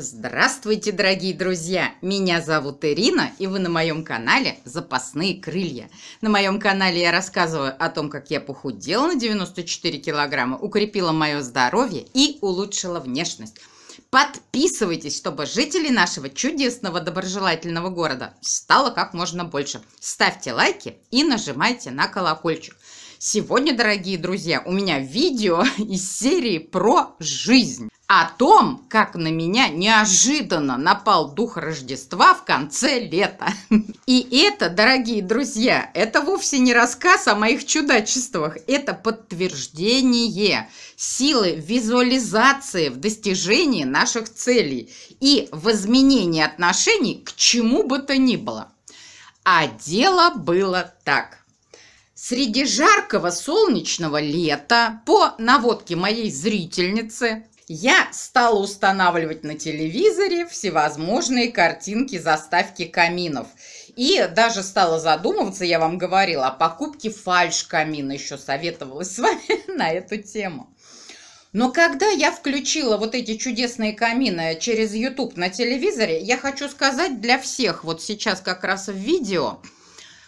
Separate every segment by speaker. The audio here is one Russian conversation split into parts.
Speaker 1: Здравствуйте, дорогие друзья! Меня зовут Ирина, и вы на моем канале «Запасные крылья». На моем канале я рассказываю о том, как я похудела на 94 килограмма, укрепила мое здоровье и улучшила внешность. Подписывайтесь, чтобы жителей нашего чудесного доброжелательного города стало как можно больше. Ставьте лайки и нажимайте на колокольчик. Сегодня, дорогие друзья, у меня видео из серии про жизнь. О том, как на меня неожиданно напал дух Рождества в конце лета. И это, дорогие друзья, это вовсе не рассказ о моих чудачествах. Это подтверждение силы визуализации в достижении наших целей и в изменении отношений к чему бы то ни было. А дело было так. Среди жаркого солнечного лета, по наводке моей зрительницы, я стала устанавливать на телевизоре всевозможные картинки заставки каминов. И даже стала задумываться, я вам говорила, о покупке фальш-камина, еще советовалась с вами на эту тему. Но когда я включила вот эти чудесные камины через YouTube на телевизоре, я хочу сказать для всех, вот сейчас как раз в видео –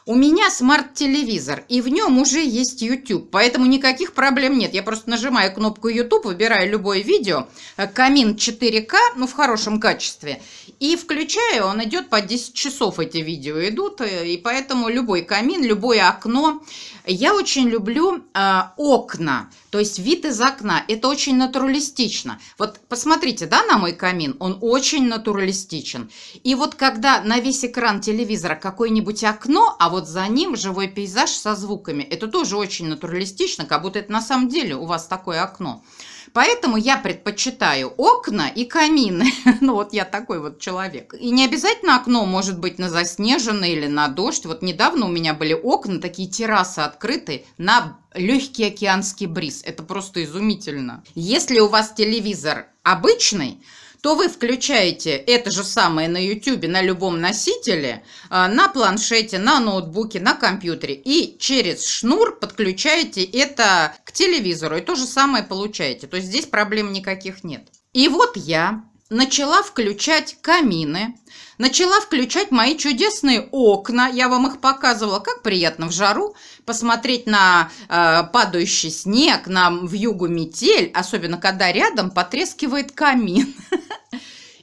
Speaker 1: у меня смарт-телевизор, и в нем уже есть YouTube, поэтому никаких проблем нет. Я просто нажимаю кнопку YouTube, выбираю любое видео, э, камин 4К, ну, в хорошем качестве, и включаю, он идет по 10 часов эти видео идут, э, и поэтому любой камин, любое окно. Я очень люблю э, окна, то есть вид из окна – это очень натуралистично. Вот посмотрите, да, на мой камин? Он очень натуралистичен. И вот когда на весь экран телевизора какое-нибудь окно, а вот за ним живой пейзаж со звуками, это тоже очень натуралистично, как будто это на самом деле у вас такое окно. Поэтому я предпочитаю окна и камины. ну вот я такой вот человек. И не обязательно окно может быть на заснеженное или на дождь. Вот недавно у меня были окна, такие террасы открытые на легкий океанский бриз. Это просто изумительно. Если у вас телевизор обычный, то вы включаете это же самое на YouTube, на любом носителе, а, на планшете, на ноутбуке, на компьютере и через шнур подключаете это к телевизору и то же самое получаете. То есть здесь проблем никаких нет. И вот я начала включать камины, начала включать мои чудесные окна. Я вам их показывала, как приятно в жару посмотреть на э, падающий снег, на вьюгу метель, особенно когда рядом потрескивает камин.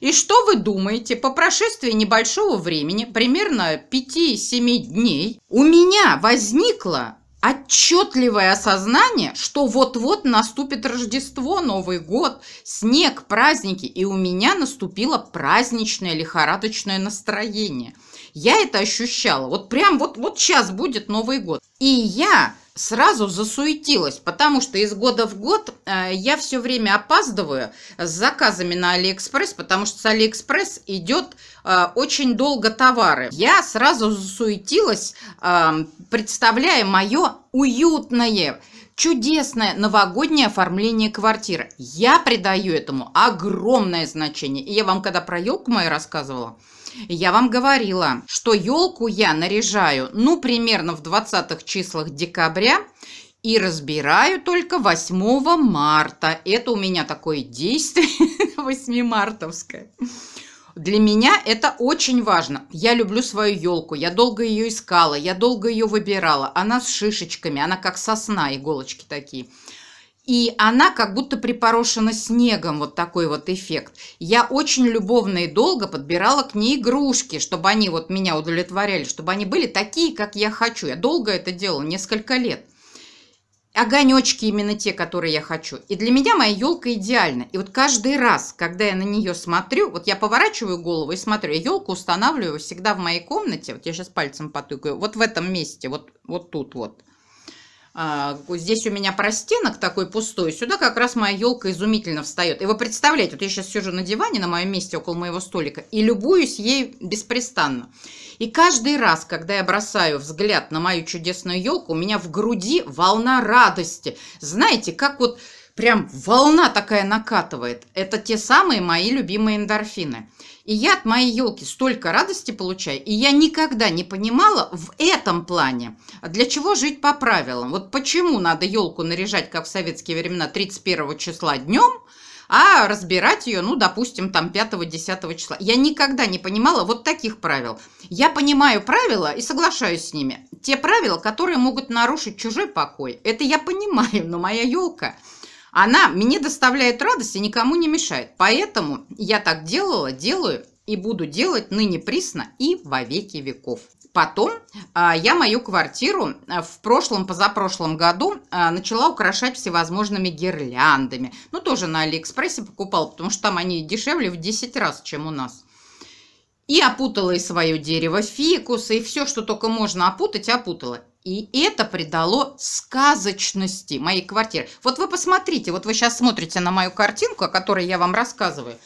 Speaker 1: И что вы думаете, по прошествии небольшого времени, примерно 5-7 дней, у меня возникло отчетливое осознание, что вот-вот наступит Рождество, Новый год, снег, праздники, и у меня наступило праздничное лихорадочное настроение. Я это ощущала, вот прям вот, вот сейчас будет Новый год. И я сразу засуетилась, потому что из года в год э, я все время опаздываю с заказами на Алиэкспресс, потому что с Алиэкспресс идет э, очень долго товары. Я сразу засуетилась, э, представляя мое уютное чудесное новогоднее оформление квартиры. Я придаю этому огромное значение. И я вам когда про елку мою рассказывала, я вам говорила, что елку я наряжаю, ну, примерно в 20 числах декабря и разбираю только 8 марта. Это у меня такое действие 8 мартовское. Для меня это очень важно. Я люблю свою елку, я долго ее искала, я долго ее выбирала. Она с шишечками, она как сосна, иголочки такие – и она как будто припорошена снегом, вот такой вот эффект. Я очень любовно и долго подбирала к ней игрушки, чтобы они вот меня удовлетворяли, чтобы они были такие, как я хочу. Я долго это делала, несколько лет. Огонечки именно те, которые я хочу. И для меня моя елка идеальна. И вот каждый раз, когда я на нее смотрю, вот я поворачиваю голову и смотрю, я елку устанавливаю всегда в моей комнате, вот я сейчас пальцем потыкаю, вот в этом месте, вот, вот тут вот. А, здесь у меня простенок такой пустой. Сюда как раз моя елка изумительно встает. И вы представляете, вот я сейчас сижу на диване на моем месте около моего столика и любуюсь ей беспрестанно. И каждый раз, когда я бросаю взгляд на мою чудесную елку, у меня в груди волна радости. Знаете, как вот прям волна такая накатывает. Это те самые мои любимые эндорфины. И я от моей елки столько радости получаю, и я никогда не понимала в этом плане, для чего жить по правилам. Вот почему надо елку наряжать, как в советские времена, 31 числа днем, а разбирать ее, ну, допустим, там 5-10 числа. Я никогда не понимала вот таких правил. Я понимаю правила и соглашаюсь с ними. Те правила, которые могут нарушить чужой покой. Это я понимаю, но моя елка – она мне доставляет радость и никому не мешает. Поэтому я так делала, делаю и буду делать ныне присно и во веки веков. Потом а, я мою квартиру а, в прошлом-позапрошлом году а, начала украшать всевозможными гирляндами. Ну, тоже на Алиэкспрессе покупал, потому что там они дешевле в 10 раз, чем у нас. И опутала и свое дерево фикус и все, что только можно опутать, опутала. И это придало сказочности моей квартире. Вот вы посмотрите, вот вы сейчас смотрите на мою картинку, о которой я вам рассказываю.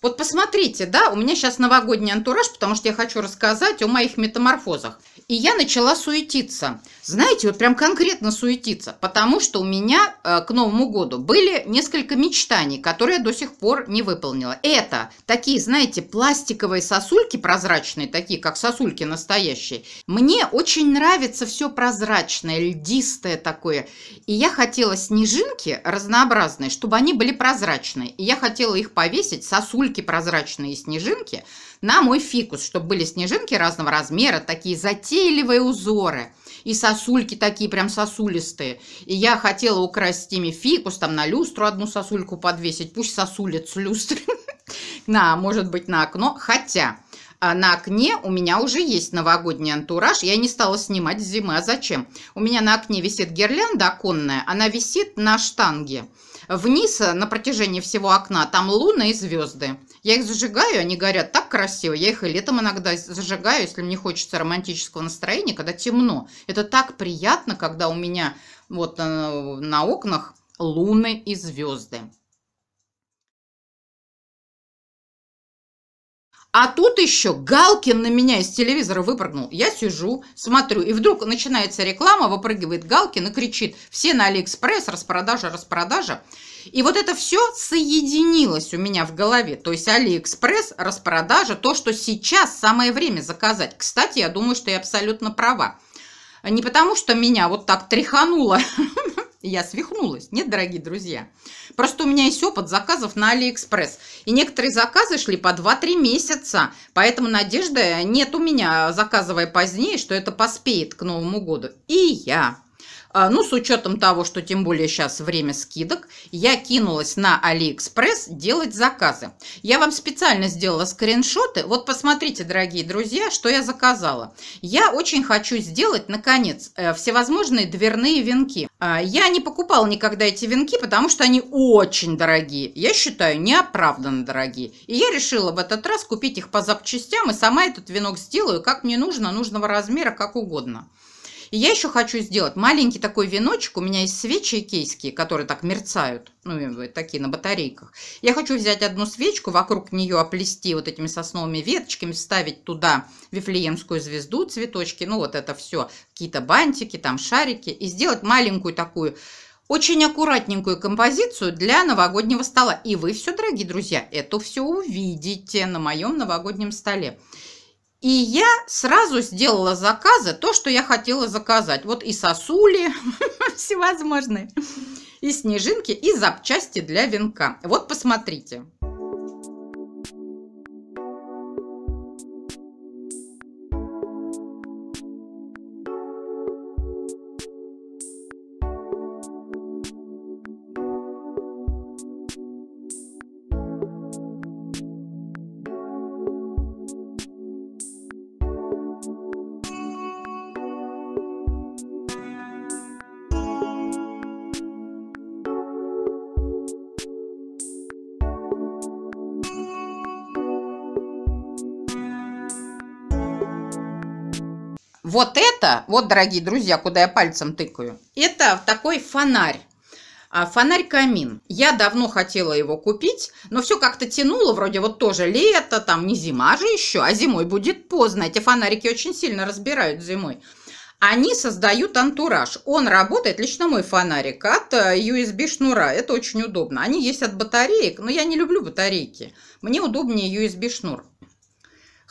Speaker 1: Вот посмотрите, да, у меня сейчас новогодний антураж, потому что я хочу рассказать о моих метаморфозах. И я начала суетиться. Знаете, вот прям конкретно суетиться, потому что у меня э, к Новому году были несколько мечтаний, которые я до сих пор не выполнила. Это такие, знаете, пластиковые сосульки прозрачные, такие как сосульки настоящие. Мне очень нравится все прозрачное, льдистое такое. И я хотела снежинки разнообразные, чтобы они были прозрачные. И я хотела их повесить, сосульки прозрачные и снежинки, на мой фикус, чтобы были снежинки разного размера, такие затеи затейливые узоры. И сосульки такие прям сосулистые. И я хотела украсть ими фикус, там на люстру одну сосульку подвесить. Пусть сосулит с люстры. На, может быть, на окно. Хотя а, на окне у меня уже есть новогодний антураж. Я не стала снимать зимы. А зачем? У меня на окне висит гирлянда оконная. Она висит на штанге вниз э, на протяжении всего окна, там луна и звезды. Я их зажигаю, они горят так красиво. Я их и летом иногда зажигаю, если мне хочется романтического настроения, когда темно. Это так приятно, когда у меня вот э, на, окнах луны и звезды. А тут еще Галкин на меня из телевизора выпрыгнул. Я сижу, смотрю, и вдруг начинается реклама, выпрыгивает Галкин и кричит, все на Алиэкспресс, распродажа, распродажа. И вот это все соединилось у меня в голове. То есть Алиэкспресс, распродажа, то, что сейчас самое время заказать. Кстати, я думаю, что я абсолютно права. Не потому, что меня вот так тряхануло Я свихнулась. Нет, дорогие друзья. Просто у меня есть опыт заказов на Алиэкспресс. И некоторые заказы шли по 2-3 месяца. Поэтому надежды нет у меня, заказывая позднее, что это поспеет к Новому году. И я а, ну, с учетом того, что тем более сейчас время скидок, я кинулась на AliExpress делать заказы. Я вам специально сделала скриншоты. Вот посмотрите, дорогие друзья, что я заказала. Я очень хочу сделать, наконец, э, всевозможные дверные венки. А, я не покупала никогда эти венки, потому что они очень дорогие. Я считаю, неоправданно дорогие. И я решила в этот раз купить их по запчастям и сама этот венок сделаю, как мне нужно, нужного размера, как угодно. И я еще хочу сделать маленький такой веночек. У меня есть свечи икейские, которые так мерцают, ну, такие на батарейках. Я хочу взять одну свечку, вокруг нее оплести вот этими сосновыми веточками, вставить туда вифлеемскую звезду, цветочки, ну, вот это все, какие-то бантики, там, шарики, и сделать маленькую такую очень аккуратненькую композицию для новогоднего стола. И вы все, дорогие друзья, это все увидите на моем новогоднем столе. И я сразу сделала заказы, то, что я хотела заказать. Вот и сосули всевозможные, и снежинки, и запчасти для венка. Вот посмотрите. Вот это, вот, дорогие друзья, куда я пальцем тыкаю, это такой фонарь. А, фонарь камин. Я давно хотела его купить, но все как-то тянуло, вроде вот тоже лето, там не зима же еще, а зимой будет поздно. Эти фонарики очень сильно разбирают зимой. Они создают антураж. Он работает, лично мой фонарик, от USB э, шнура. Это очень удобно. Они есть от батареек, но я не люблю батарейки. Мне удобнее USB шнур.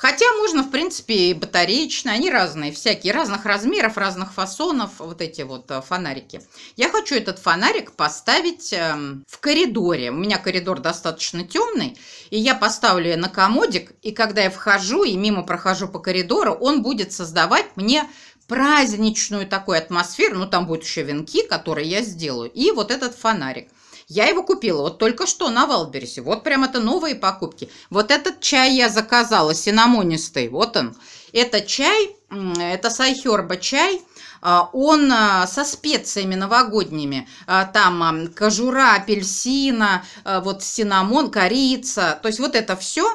Speaker 1: Хотя можно, в принципе, и батареечные, они разные, всякие, разных размеров, разных фасонов, вот эти вот э, фонарики. Я хочу этот фонарик поставить эм, в коридоре. У меня коридор достаточно темный, и я поставлю на комодик, и когда я вхожу и мимо прохожу по коридору, он будет создавать мне праздничную такую атмосферу, ну там будут еще венки, которые я сделаю, и вот этот фонарик – я его купила вот только что на Валбересе. Вот прям это новые покупки. Вот этот чай я заказала, синамонистый. Вот он. Это чай, это сайхерба чай. А, он а, со специями новогодними. А, там кожура, апельсина, вот синамон, корица. То есть вот это все,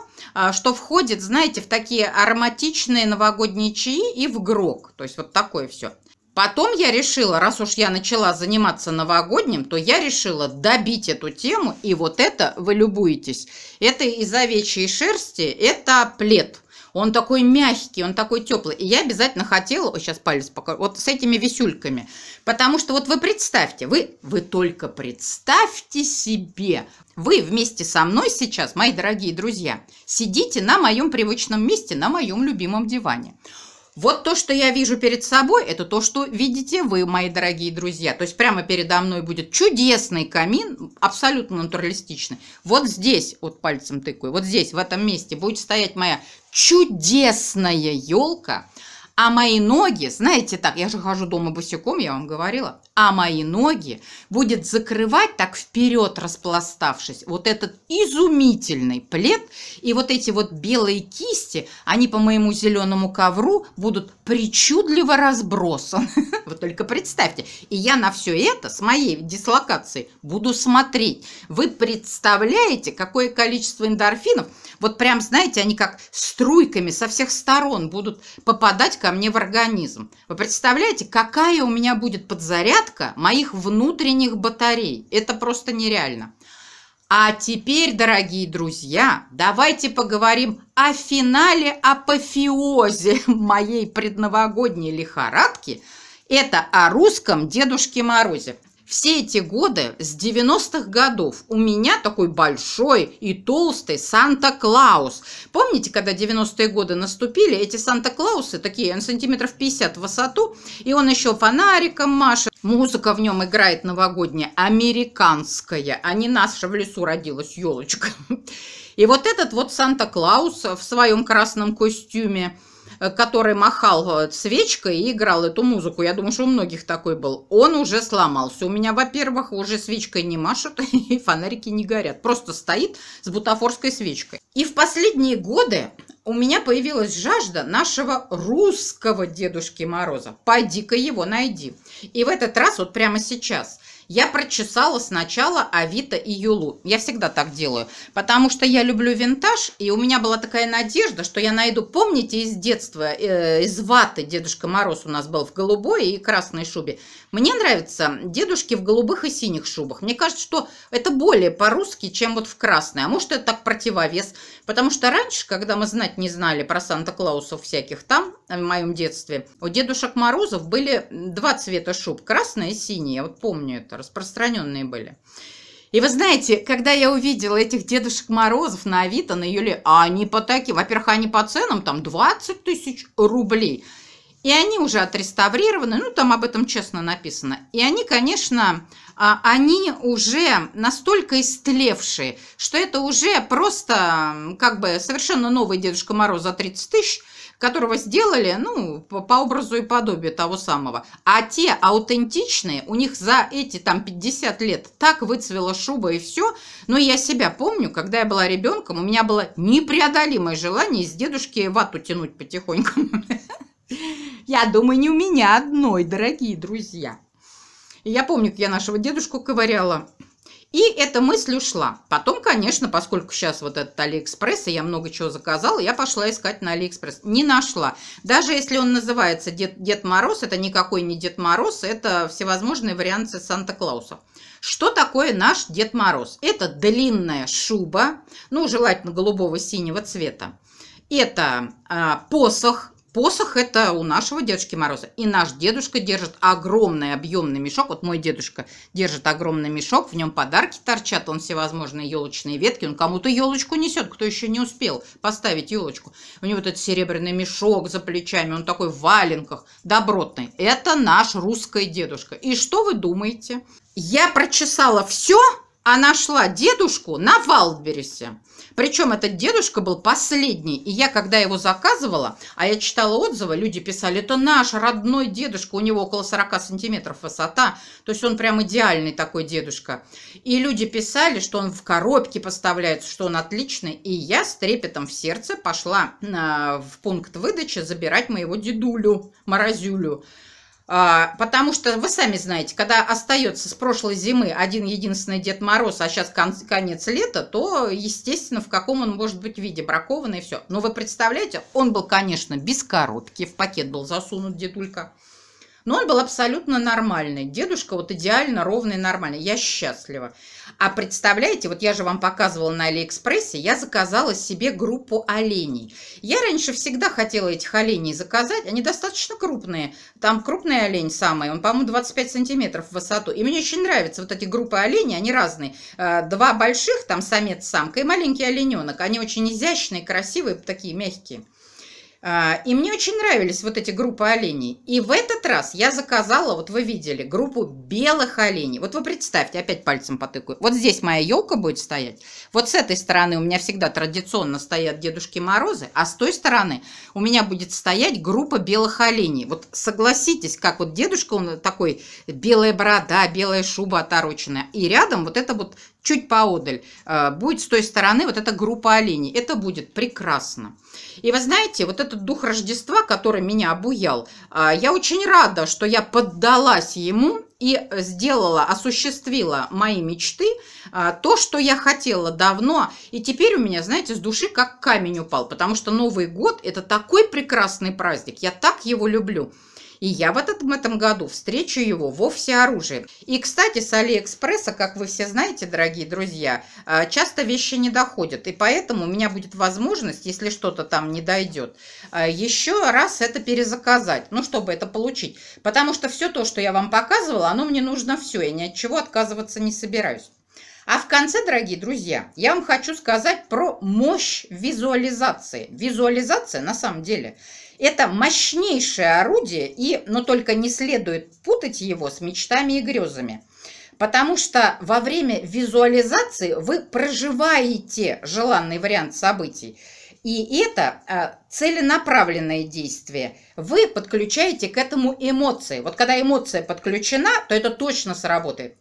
Speaker 1: что входит, знаете, в такие ароматичные новогодние чаи и в грок. То есть вот такое все. Потом я решила, раз уж я начала заниматься новогодним, то я решила добить эту тему, и вот это вы любуетесь. Это из овечьей шерсти, это плед. Он такой мягкий, он такой теплый. И я обязательно хотела, ой, сейчас палец покажу, вот с этими висюльками. Потому что вот вы представьте, вы, вы только представьте себе, вы вместе со мной сейчас, мои дорогие друзья, сидите на моем привычном месте, на моем любимом диване. Вот то, что я вижу перед собой, это то, что видите вы, мои дорогие друзья. То есть прямо передо мной будет чудесный камин, абсолютно натуралистичный. Вот здесь, вот пальцем тыкаю, вот здесь, в этом месте будет стоять моя чудесная елка – а мои ноги, знаете так, я же хожу дома босиком, я вам говорила, а мои ноги будет закрывать так вперед распластавшись вот этот изумительный плед. И вот эти вот белые кисти, они по моему зеленому ковру будут причудливо разбросаны. вот только представьте. И я на все это с моей дислокацией буду смотреть. Вы представляете, какое количество эндорфинов, вот прям, знаете, они как струйками со всех сторон будут попадать ко мне в организм. Вы представляете, какая у меня будет подзарядка моих внутренних батарей? Это просто нереально. А теперь, дорогие друзья, давайте поговорим о финале апофеозе моей предновогодней лихорадки. Это о русском Дедушке Морозе. Все эти годы с 90-х годов у меня такой большой и толстый Санта-Клаус. Помните, когда 90-е годы наступили, эти Санта-Клаусы такие, он сантиметров 50 в высоту, и он еще фонариком машет. Музыка в нем играет новогодняя, американская, а не наша в лесу родилась елочка. И вот этот вот Санта-Клаус в своем красном костюме – Э, который махал э, свечкой и играл эту музыку, я думаю, что у многих такой был, он уже сломался. У меня, во-первых, уже свечкой не машут и фонарики не горят. Просто стоит с бутафорской свечкой. И в последние годы у меня появилась жажда нашего русского Дедушки Мороза. Пойди-ка его найди. И в этот раз, вот прямо сейчас – я прочесала сначала Авито и Юлу. Я всегда так делаю, потому что я люблю винтаж, и у меня была такая надежда, что я найду, помните, из детства, э, из ваты Дедушка Мороз у нас был в голубой и красной шубе. Мне нравятся дедушки в голубых и синих шубах. Мне кажется, что это более по-русски, чем вот в красной. А может, это так противовес. Потому что раньше, когда мы знать не знали про Санта-Клаусов всяких там, в моем детстве, у Дедушек Морозов были два цвета шуб, красная и синяя, вот помню это распространенные были. И вы знаете, когда я увидела этих Дедушек Морозов на Авито, на Юле, а они по таким, во-первых, они по ценам, там 20 тысяч рублей, и они уже отреставрированы, ну, там об этом честно написано. И они, конечно, а, они уже настолько истлевшие, что это уже просто как бы совершенно новый Дедушка Мороз за 30 тысяч – которого сделали, ну, по, по образу и подобию того самого. А те аутентичные, у них за эти там 50 лет так выцвела шуба и все. Но я себя помню, когда я была ребенком, у меня было непреодолимое желание из дедушки вату тянуть потихоньку. Я думаю, не у меня одной, дорогие друзья. Я помню, как я нашего дедушку ковыряла и эта мысль ушла. Потом, конечно, поскольку сейчас вот этот Алиэкспресс, и я много чего заказала, я пошла искать на Алиэкспресс. Не нашла. Даже если он называется Дед, Дед Мороз, это никакой не Дед Мороз, это всевозможные варианты Санта-Клауса. Что такое наш Дед Мороз? Это длинная шуба, ну, желательно голубого-синего цвета. Это а, посох Посох – это у нашего Дедушки Мороза. И наш дедушка держит огромный объемный мешок. Вот мой дедушка держит огромный мешок, в нем подарки торчат, он всевозможные елочные ветки, он кому-то елочку несет, кто еще не успел поставить елочку. У него вот этот серебряный мешок за плечами, он такой в валенках, добротный. Это наш русский дедушка. И что вы думаете? Я прочесала все, а нашла дедушку на Валдбересе. Причем этот дедушка был последний, и я, когда его заказывала, а я читала отзывы, люди писали, это наш родной дедушка, у него около 40 сантиметров высота, то есть он прям идеальный такой дедушка. И люди писали, что он в коробке поставляется, что он отличный, и я с трепетом в сердце пошла а, в пункт выдачи забирать моего дедулю, морозюлю. А, потому что вы сами знаете, когда остается с прошлой зимы один единственный Дед Мороз, а сейчас конец, конец лета, то, естественно, в каком он может быть виде бракованный и все. Но вы представляете, он был, конечно, без коробки, в пакет был засунут дедулька. Но он был абсолютно нормальный. Дедушка вот идеально ровный, нормальный. Я счастлива. А представляете, вот я же вам показывала на Алиэкспрессе, я заказала себе группу оленей. Я раньше всегда хотела этих оленей заказать. Они достаточно крупные. Там крупный олень самый, он, по-моему, 25 сантиметров в высоту. И мне очень нравятся вот эти группы оленей, они разные. Э, два больших, там самец-самка и маленький олененок. Они очень изящные, красивые, такие мягкие. А, и мне очень нравились вот эти группы оленей. И в этот раз я заказала, вот вы видели, группу белых оленей. Вот вы представьте, опять пальцем потыкаю. Вот здесь моя елка будет стоять. Вот с этой стороны у меня всегда традиционно стоят Дедушки Морозы, а с той стороны у меня будет стоять группа белых оленей. Вот согласитесь, как вот дедушка, он такой, белая борода, белая шуба отороченная. И рядом вот это вот чуть поодаль а, будет с той стороны вот эта группа оленей. Это будет прекрасно. И вы знаете, вот этот дух Рождества, который меня обуял, а, я очень рада, что я поддалась ему и сделала, осуществила мои мечты, а, то, что я хотела давно. И теперь у меня, знаете, с души как камень упал, потому что Новый год – это такой прекрасный праздник, я так его люблю. И я в этом, в этом году встречу его вовсе оружием. И, кстати, с Алиэкспресса, как вы все знаете, дорогие друзья, а, часто вещи не доходят. И поэтому у меня будет возможность, если что-то там не дойдет, а, еще раз это перезаказать. Ну, чтобы это получить. Потому что все то, что я вам показывала, оно мне нужно все. Я ни от чего отказываться не собираюсь. А в конце, дорогие друзья, я вам хочу сказать про мощь визуализации. Визуализация, на самом деле, это мощнейшее орудие, и, но только не следует путать его с мечтами и грезами. Потому что во время визуализации вы проживаете желанный вариант событий. И это а, целенаправленное действие. Вы подключаете к этому эмоции. Вот когда эмоция подключена, то это точно сработает.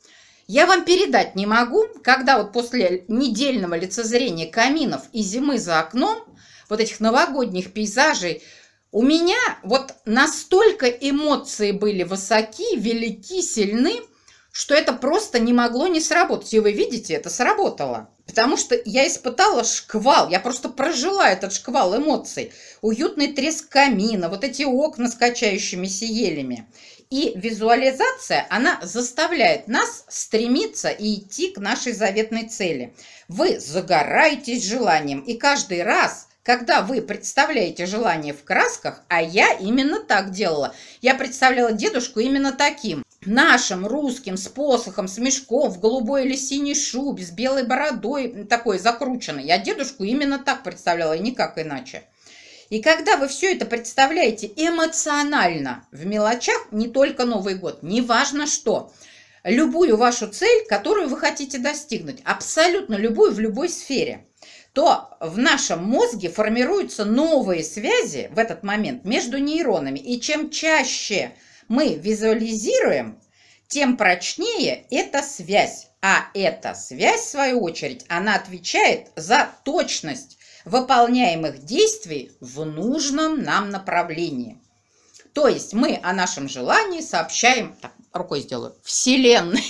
Speaker 1: Я вам передать не могу, когда вот после недельного лицезрения каминов и зимы за окном, вот этих новогодних пейзажей, у меня вот настолько эмоции были высоки, велики, сильны, что это просто не могло не сработать. И вы видите, это сработало. Потому что я испытала шквал, я просто прожила этот шквал эмоций. Уютный треск камина, вот эти окна с качающимися елями – и визуализация, она заставляет нас стремиться и идти к нашей заветной цели. Вы загораетесь желанием, и каждый раз – когда вы представляете желание в красках, а я именно так делала. Я представляла дедушку именно таким. Нашим, русским, с посохом, с мешком, в голубой или синей шубе, с белой бородой, такой закрученной. Я дедушку именно так представляла, и никак иначе. И когда вы все это представляете эмоционально, в мелочах, не только Новый год, неважно что, любую вашу цель, которую вы хотите достигнуть, абсолютно любую в любой сфере, то в нашем мозге формируются новые связи в этот момент между нейронами. И чем чаще мы визуализируем, тем прочнее эта связь. А эта связь, в свою очередь, она отвечает за точность выполняемых действий в нужном нам направлении. То есть мы о нашем желании сообщаем, так, рукой сделаю, Вселенной.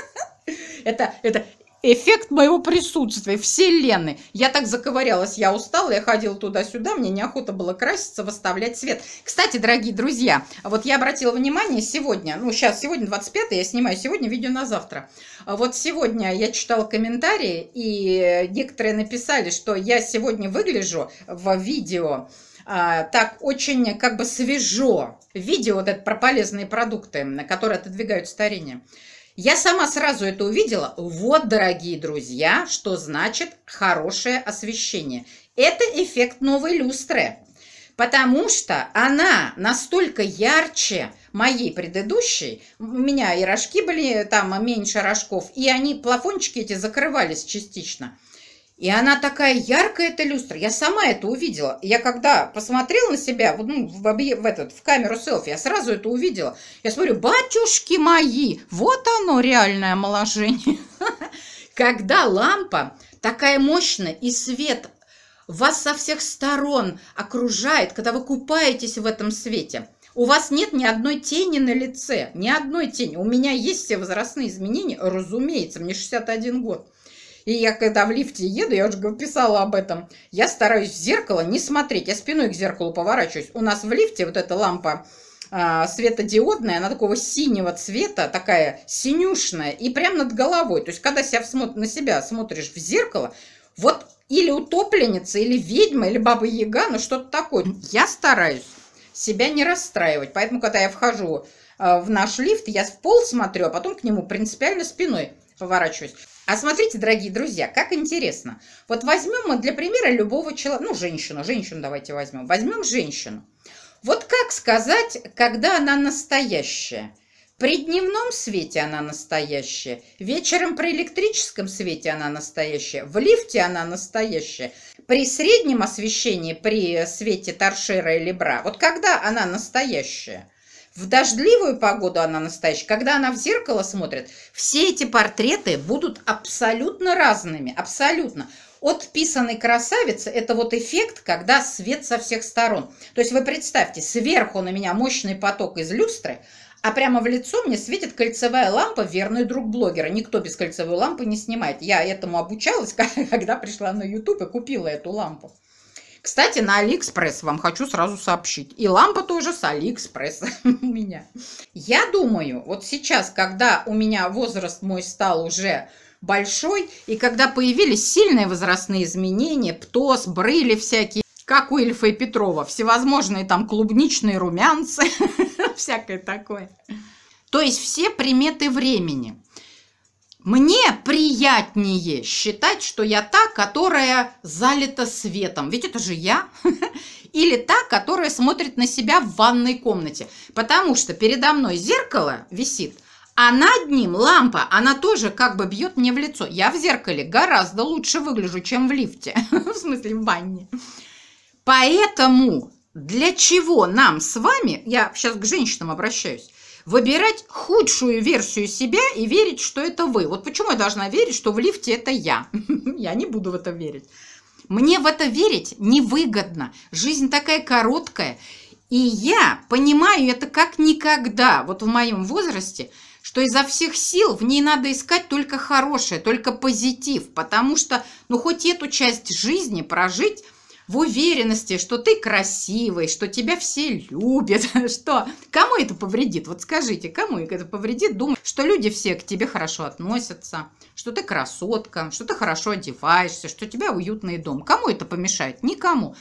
Speaker 1: Это, это эффект моего присутствия, вселенной. Я так заковырялась, я устала, я ходила туда-сюда, мне неохота было краситься, выставлять цвет. Кстати, дорогие друзья, вот я обратила внимание сегодня, ну сейчас, сегодня 25 я снимаю сегодня видео на завтра. Вот сегодня я читала комментарии, и некоторые написали, что я сегодня выгляжу в видео, а, так очень как бы свежо видео вот это про полезные продукты, которые отодвигают старение. Я сама сразу это увидела. Вот, дорогие друзья, что значит хорошее освещение. Это эффект новой люстры, потому что она настолько ярче моей предыдущей. У меня и рожки были там меньше рожков, и они, плафончики эти закрывались частично. И она такая яркая, эта люстра. Я сама это увидела. Я когда посмотрела на себя ну, в, в, этот, в камеру селфи, я сразу это увидела. Я смотрю, батюшки мои, вот оно реальное омоложение. Когда лампа такая мощная и свет вас со всех сторон окружает, когда вы купаетесь в этом свете – у вас нет ни одной тени на лице, ни одной тени. У меня есть все возрастные изменения, разумеется, мне 61 год. И я, когда в лифте еду, я уже писала об этом, я стараюсь в зеркало не смотреть, я спиной к зеркалу поворачиваюсь. У нас в лифте вот эта лампа а, светодиодная, она такого синего цвета, такая синюшная, и прямо над головой. То есть, когда себя всмотр, на себя смотришь в зеркало, вот или утопленница, или ведьма, или баба Яга, ну что-то такое. Я стараюсь себя не расстраивать. Поэтому, когда я вхожу а, в наш лифт, я в пол смотрю, а потом к нему принципиально спиной поворачиваюсь. А смотрите, дорогие друзья, как интересно. Вот возьмем мы для примера любого человека, ну, женщину, женщину давайте возьмем. Возьмем женщину. Вот как сказать, когда она настоящая? При дневном свете она настоящая, вечером при электрическом свете она настоящая, в лифте она настоящая, при среднем освещении, при э, свете торшера или бра. Вот когда она настоящая? В дождливую погоду она настоящая. Когда она в зеркало смотрит, все эти портреты будут абсолютно разными, абсолютно. Отписанный красавица, это вот эффект, когда свет со всех сторон. То есть вы представьте, сверху на меня мощный поток из люстры, а прямо в лицо мне светит кольцевая лампа, верный друг блогера. Никто без кольцевой лампы не снимает. Я этому обучалась, когда пришла на YouTube и купила эту лампу. Кстати, на Алиэкспресс вам хочу сразу сообщить. И лампа тоже с Алиэкспресса у меня. Я думаю, вот сейчас, когда у меня возраст мой стал уже большой, и когда появились сильные возрастные изменения, птос, брыли всякие, как у Ильфа и Петрова, всевозможные там клубничные румянцы, всякое такое. То есть все приметы времени – мне приятнее считать, что я та, которая залита светом. Ведь это же я. Или та, которая смотрит на себя в ванной комнате. Потому что передо мной зеркало висит, а над ним лампа, она тоже как бы бьет мне в лицо. Я в зеркале гораздо лучше выгляжу, чем в лифте. В смысле, в ванне. Поэтому для чего нам с вами, я сейчас к женщинам обращаюсь, выбирать худшую версию себя и верить, что это вы. Вот почему я должна верить, что в лифте это я? Я не буду в это верить. Мне в это верить невыгодно. Жизнь такая короткая. И я понимаю это как никогда, вот в моем возрасте, что изо всех сил в ней надо искать только хорошее, только позитив, потому что, ну, хоть эту часть жизни прожить – в уверенности, что ты красивый, что тебя все любят, что кому это повредит? Вот скажите, кому это повредит? Думаю, что люди все к тебе хорошо относятся, что ты красотка, что ты хорошо одеваешься, что у тебя уютный дом. Кому это помешает? Никому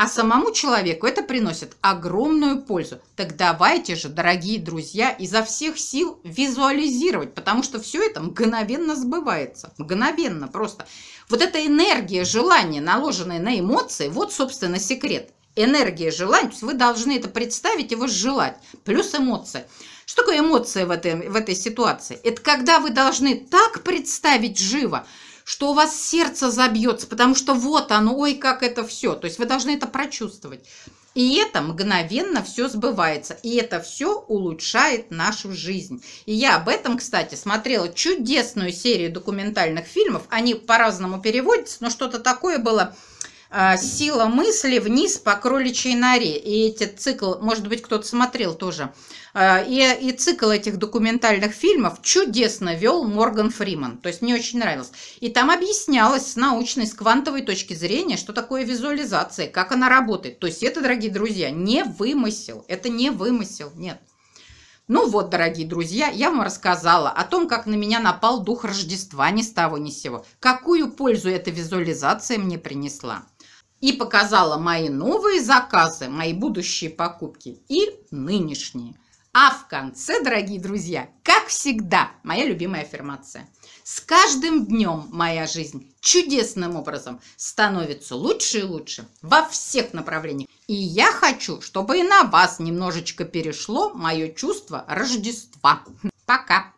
Speaker 1: а самому человеку это приносит огромную пользу. Так давайте же, дорогие друзья, изо всех сил визуализировать, потому что все это мгновенно сбывается, мгновенно просто. Вот эта энергия желания, наложенное на эмоции, вот, собственно, секрет. Энергия желания, то есть вы должны это представить его желать, плюс эмоции. Что такое эмоции в этой, в этой ситуации? Это когда вы должны так представить живо, что у вас сердце забьется, потому что вот оно, ой, как это все. То есть вы должны это прочувствовать. И это мгновенно все сбывается. И это все улучшает нашу жизнь. И я об этом, кстати, смотрела чудесную серию документальных фильмов. Они по-разному переводятся, но что-то такое было – а, сила мысли вниз по кроличьей норе. И эти цикл, может быть, кто-то смотрел тоже. А, и, и цикл этих документальных фильмов чудесно вел Морган Фриман. То есть мне очень нравилось. И там объяснялось с научной, с квантовой точки зрения, что такое визуализация, как она работает. То есть это, дорогие друзья, не вымысел. Это не вымысел, нет. Ну вот, дорогие друзья, я вам рассказала о том, как на меня напал дух Рождества ни с того ни с сего. Какую пользу эта визуализация мне принесла и показала мои новые заказы, мои будущие покупки и нынешние. А в конце, дорогие друзья, как всегда, моя любимая аффирмация. С каждым днем моя жизнь чудесным образом становится лучше и лучше во всех направлениях. И я хочу, чтобы и на вас немножечко перешло мое чувство Рождества. Пока!